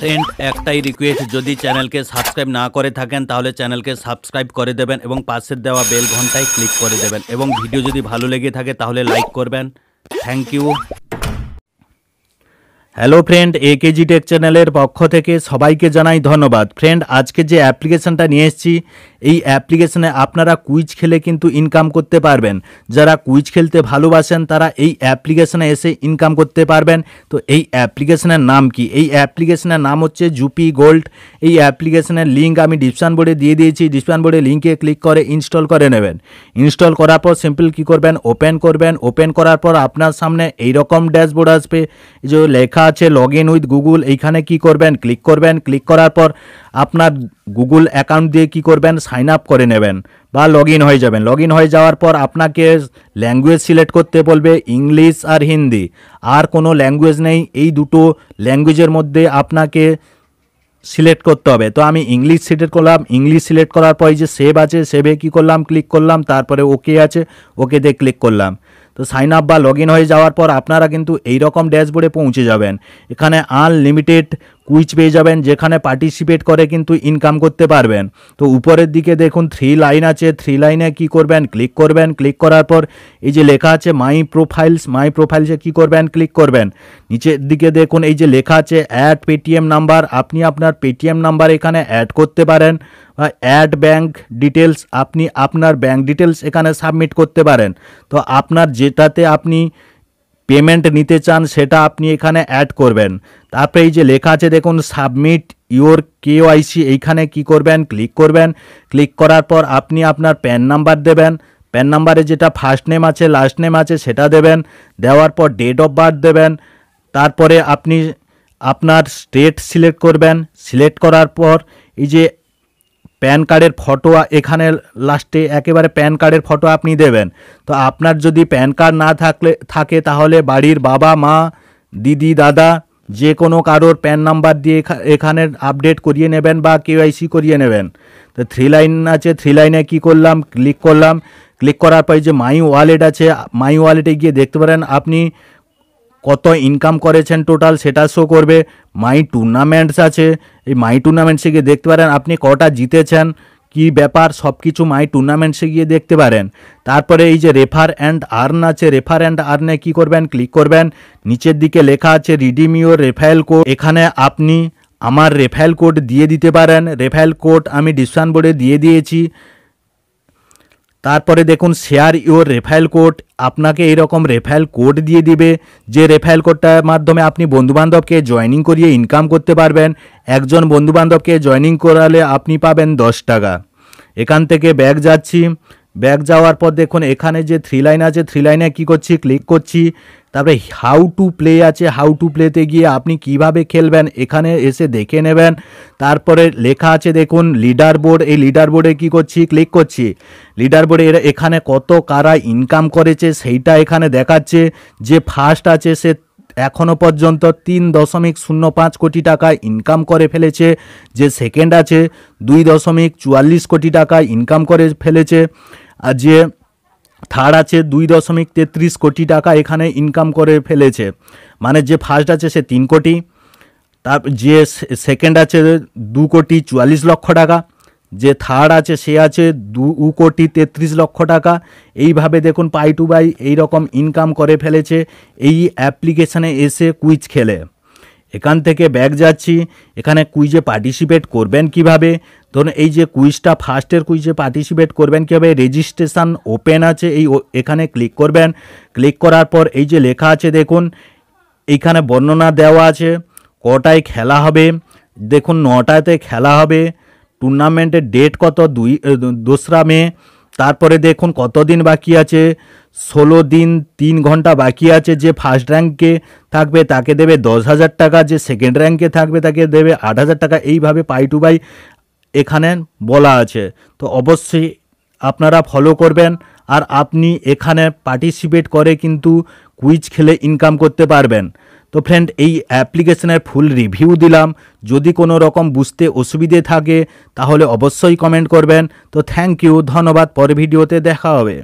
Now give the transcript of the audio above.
friend একটাই request যদি চ্যানেলকে সাবস্ক্রাইব না করে থাকেন তাহলে চ্যানেলকে সাবস্ক্রাইব করে দেবেন এবং পাশের দেওয়া বেল ঘন্টায় ক্লিক করে দেবেন এবং ভিডিও যদি ভালো লেগে থাকে তাহলে লাইক করবেন thank you hello friend A KG tech চ্যানেলের পক্ষ থেকে সবাইকে জানাই ধন্যবাদ ফ্রেন্ড আজকে যে অ্যাপ্লিকেশনটা নিয়ে এসেছি এই অ্যাপ্লিকেশনে আপনারা কুইজ খেলে কিন্তু ইনকাম করতে পারবেন যারা কুইজ খেলতে ভালোবাসেন তারা এই অ্যাপ্লিকেশনে এসে ইনকাম করতে পারবেন তো এই অ্যাপ্লিকেশনের নাম কি এই অ্যাপ্লিকেশনের নাম হচ্ছে জুপি গোল্ড এই অ্যাপ্লিকেশনের লিঙ্ক আমি ডিসক্রিপশান বোর্ডে দিয়ে দিয়েছি ডিসক্রিপশান বোর্ডে লিঙ্কে ক্লিক করে ইনস্টল করে নেবেন ইনস্টল করার পর সিম্পল কি করবেন ওপেন করবেন ওপেন করার পর আপনার সামনে এই রকম ড্যাশবোর্ড আসবে যে লেখা আছে লগ ইন উইথ গুগল এইখানে কি করবেন ক্লিক করবেন ক্লিক করার পর আপনার গুগল অ্যাকাউন্ট দিয়ে কি করবেন সাইন আপ করে নেবেন বা লগ ইন হয়ে যাবেন লগ ইন হয়ে যাওয়ার পর আপনাকে ল্যাঙ্গুয়েজ সিলেক্ট করতে বলবে ইংলিশ আর হিন্দি আর কোনো ল্যাঙ্গুয়েজ নেই এই দুটো ল্যাঙ্গুয়েজের মধ্যে আপনাকে সিলেক্ট করতে হবে তো আমি ইংলিশ সিলেক্ট করলাম ইংলিশ সিলেক্ট করার পরে যে সেভ আছে সেভে কী করলাম ক্লিক করলাম তারপরে ওকে আছে ওকে দিয়ে ক্লিক করলাম তো সাইন আপ বা লগ ইন হয়ে যাওয়ার পর আপনারা কিন্তু এই রকম ড্যাশবোর্ডে পৌঁছে যাবেন এখানে আনলিমিটেড কুইচ পেয়ে যাবেন যেখানে পার্টিসিপেট করে কিন্তু ইনকাম করতে পারবেন তো উপরের দিকে দেখুন থ্রি লাইন আছে থ্রি লাইনে কি করবেন ক্লিক করবেন ক্লিক করার পর এই যে লেখা আছে মাই প্রোফাইলস মাই প্রোফাইলসে কি করবেন ক্লিক করবেন নিচের দিকে দেখুন এই যে লেখা আছে অ্যাড পেটিএম নাম্বার আপনি আপনার পেটিএম নাম্বার এখানে অ্যাড করতে পারেন বা অ্যাড ব্যাঙ্ক ডিটেলস আপনি আপনার ব্যাঙ্ক ডিটেলস এখানে সাবমিট করতে পারেন তো আপনার যেটাতে আপনি পেমেন্ট নিতে চান সেটা আপনি এখানে অ্যাড করবেন তারপরে এই যে লেখা আছে দেখুন সাবমিট ইওর কেওয়াইসি এইখানে কি করবেন ক্লিক করবেন ক্লিক করার পর আপনি আপনার প্যান নাম্বার দেবেন প্যান নাম্বারে যেটা ফার্স্ট নেম আছে লাস্ট নেম আছে সেটা দেবেন দেওয়ার পর ডেট অফ বার্থ দেবেন তারপরে আপনি আপনার স্টেট সিলেক্ট করবেন সিলেক্ট করার পর এই যে প্যান কার্ডের ফটো এখানে লাস্টে একেবারে প্যান কার্ডের ফটো আপনি দেবেন তো আপনার যদি প্যান কার্ড না থাকলে থাকে তাহলে বাড়ির বাবা মা দিদি দাদা যে কোনো কারোর প্যান নাম্বার দিয়ে এখানে আপডেট করিয়ে নেবেন বা কেওয়াইসি করিয়ে নেবেন তো থ্রি লাইন আছে থ্রি লাইনে কি করলাম ক্লিক করলাম ক্লিক করার পরে যে মাই ওয়ালেট আছে মাই ওয়ালেটে গিয়ে দেখতে পারেন আপনি কত ইনকাম করেছেন টোটাল সেটা শো করবে মাই টুর্নামেন্টস আছে এই মাই টুর্নামেন্টসে গিয়ে দেখতে পারেন আপনি কটা জিতেছেন কি ব্যাপার সব কিছু মাই টুর্নামেন্টসে গিয়ে দেখতে পারেন তারপরে এই যে রেফার অ্যান্ড আর্ন আছে রেফার অ্যান্ড আর্নে কি করবেন ক্লিক করবেন নিচের দিকে লেখা আছে রিডিম ইউর রেফাইল কোড এখানে আপনি আমার রেফাইল কোড দিয়ে দিতে পারেন রেফাইল কোড আমি ডিসকাউন্ট বোর্ডে দিয়ে দিয়েছি তারপরে দেখুন শেয়ার ইউর রেফাইল কোড আপনাকে এইরকম রেফাইল কোড দিয়ে দিবে যে রেফাইল কোডটার মাধ্যমে আপনি বন্ধুবান্ধবকে জয়নিং করিয়ে ইনকাম করতে পারবেন একজন বন্ধুবান্ধবকে জয়নিং করালে আপনি পাবেন দশ টাকা এখান থেকে ব্যাগ যাচ্ছি ব্যাক যাওয়ার পর দেখুন এখানে যে থ্রি লাইন আছে থ্রি লাইনে কী করছি ক্লিক করছি তারপরে হাউ টু প্লে আছে হাউ টু প্লেতে গিয়ে আপনি কিভাবে খেলবেন এখানে এসে দেখে নেবেন তারপরে লেখা আছে দেখুন লিডার বোর্ড এই লিডার বোর্ডে কী করছি ক্লিক করছি লিডার বোর্ডে এরা এখানে কত কারা ইনকাম করেছে সেইটা এখানে দেখাচ্ছে যে ফার্স্ট আছে সে এখনও পর্যন্ত তিন দশমিক শূন্য পাঁচ কোটি টাকা ইনকাম করে ফেলেছে যে সেকেন্ড আছে দুই দশমিক চুয়াল্লিশ কোটি টাকা ইনকাম করে ফেলেছে আর যে থার্ড আছে দুই দশমিক তেত্রিশ কোটি টাকা এখানে ইনকাম করে ফেলেছে মানে যে ফার্স্ট আছে সে তিন কোটি তার যে সেকেন্ড আছে দু কোটি চুয়াল্লিশ লক্ষ টাকা যে থার্ড আছে সে আছে দু কোটি তেত্রিশ লক্ষ টাকা এইভাবে দেখুন পাই টু বাই এইরকম ইনকাম করে ফেলেছে এই অ্যাপ্লিকেশানে এসে কুইজ খেলে এখান থেকে ব্যাগ যাচ্ছি এখানে কুইজে পার্টিসিপেট করবেন কিভাবে ধরুন এই যে কুইজটা ফার্স্টের কুইজে পার্টিসিপেট করবেন কীভাবে রেজিস্ট্রেশন ওপেন আছে এই এখানে ক্লিক করবেন ক্লিক করার পর এই যে লেখা আছে দেখুন এইখানে বর্ণনা দেওয়া আছে কটায় খেলা হবে দেখুন নটাতে খেলা হবে টুর্নামেন্টের ডেট কত দুই দোসরা মে তারপরে দেখুন কতদিন বাকি আছে ষোলো দিন তিন ঘন্টা বাকি আছে যে ফার্স্ট র্যাঙ্কে থাকবে তাকে দেবে দশ হাজার টাকা যে সেকেন্ড র্যাঙ্কে থাকবে তাকে দেবে আট হাজার টাকা এইভাবে পাই টু বাই এখানে বলা আছে তো অবশ্যই আপনারা ফলো করবেন আর আপনি এখানে পার্টিসিপেট করে কিন্তু কুইজ খেলে ইনকাম করতে পারবেন তো ফ্রেন্ড এই অ্যাপ্লিকেশনের ফুল রিভিউ দিলাম যদি কোনো রকম বুঝতে অসুবিধে থাকে তাহলে অবশ্যই কমেন্ট করবেন তো থ্যাংক ইউ ধন্যবাদ পরের ভিডিওতে দেখা হবে